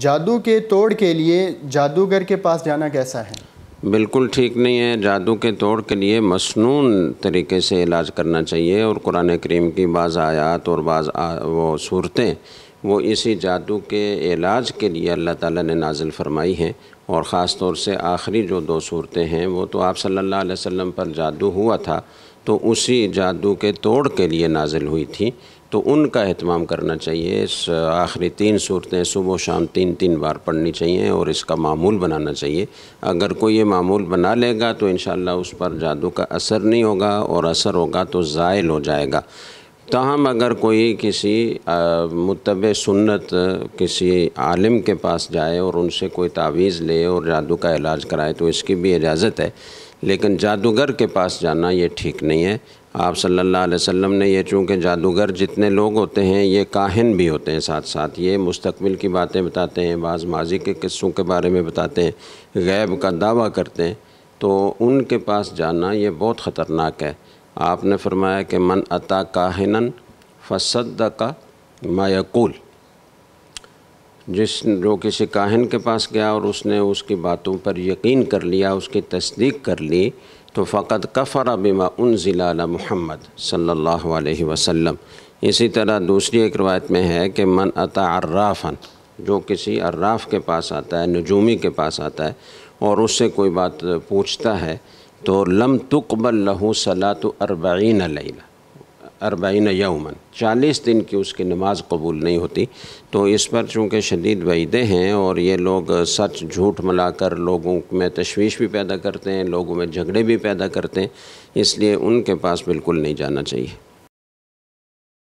جادو کے توڑ کے لیے جادوگر کے پاس جانا کیسا ہے بالکل ٹھیک نہیں ہے جادو کے توڑ کے لیے مصنون طریقے سے علاج کرنا چاہیے اور قرآن کریم کی بعض آیات اور بعض وہ صورتیں وہ اسی جادو کے علاج کے لیے اللہ تعالیٰ نے نازل فرمائی ہیں اور خاص طور سے آخری جو دو صورتیں ہیں وہ تو آپ صلی اللہ علیہ وسلم پر جادو ہوا تھا تو اسی جادو کے توڑ کے لیے نازل ہوئی تھی تو ان کا اہتمام کرنا چاہیے اس آخری تین صورتیں صبح و شام تین تین بار پڑھنی چاہیے اور اس کا معمول بنانا چاہیے اگر کوئی یہ معمول بنا لے گا تو انشاءاللہ اس پر جادو کا اثر نہیں ہوگا اور اثر ہوگا تو زائل ہو جائے گا تاہم اگر کوئی کسی متب سنت کسی عالم کے پاس جائے اور ان سے کوئی تعویذ لے اور جادو کا علاج کرائے تو اس کی بھی اجازت ہے لیکن جادوگر کے پاس جانا یہ ٹھیک نہیں ہے آپ صلی اللہ علیہ وسلم نے یہ چونکہ جادوگر جتنے لوگ ہوتے ہیں یہ کاہن بھی ہوتے ہیں ساتھ ساتھ یہ مستقبل کی باتیں بتاتے ہیں بعض ماضی کے قصوں کے بارے میں بتاتے ہیں غیب کا دعویٰ کرتے ہیں تو ان کے پاس جانا یہ بہت خطرناک ہے آپ نے فرمایا کہ من عطا کاہنن فصد کا مایقول جس جو کسی کاہن کے پاس گیا اور اس نے اس کی باتوں پر یقین کر لیا اس کی تصدیق کر لی تو فقط کفر بما ان علی محمد صلی اللہ علیہ وسلم اسی طرح دوسری ایک روایت میں ہے کہ من عطا ارافن جو کسی اراف کے پاس آتا ہے نجومی کے پاس آتا ہے اور اس سے کوئی بات پوچھتا ہے تو لم تقبل لہو صلاۃ و اربعین علیہ اربعین یومن چالیس دن کی اس کی نماز قبول نہیں ہوتی تو اس پر چونکہ شدید وعیدے ہیں اور یہ لوگ سچ جھوٹ ملا کر لوگوں میں تشویش بھی پیدا کرتے ہیں لوگوں میں جھگڑے بھی پیدا کرتے ہیں اس لیے ان کے پاس بالکل نہیں جانا چاہیے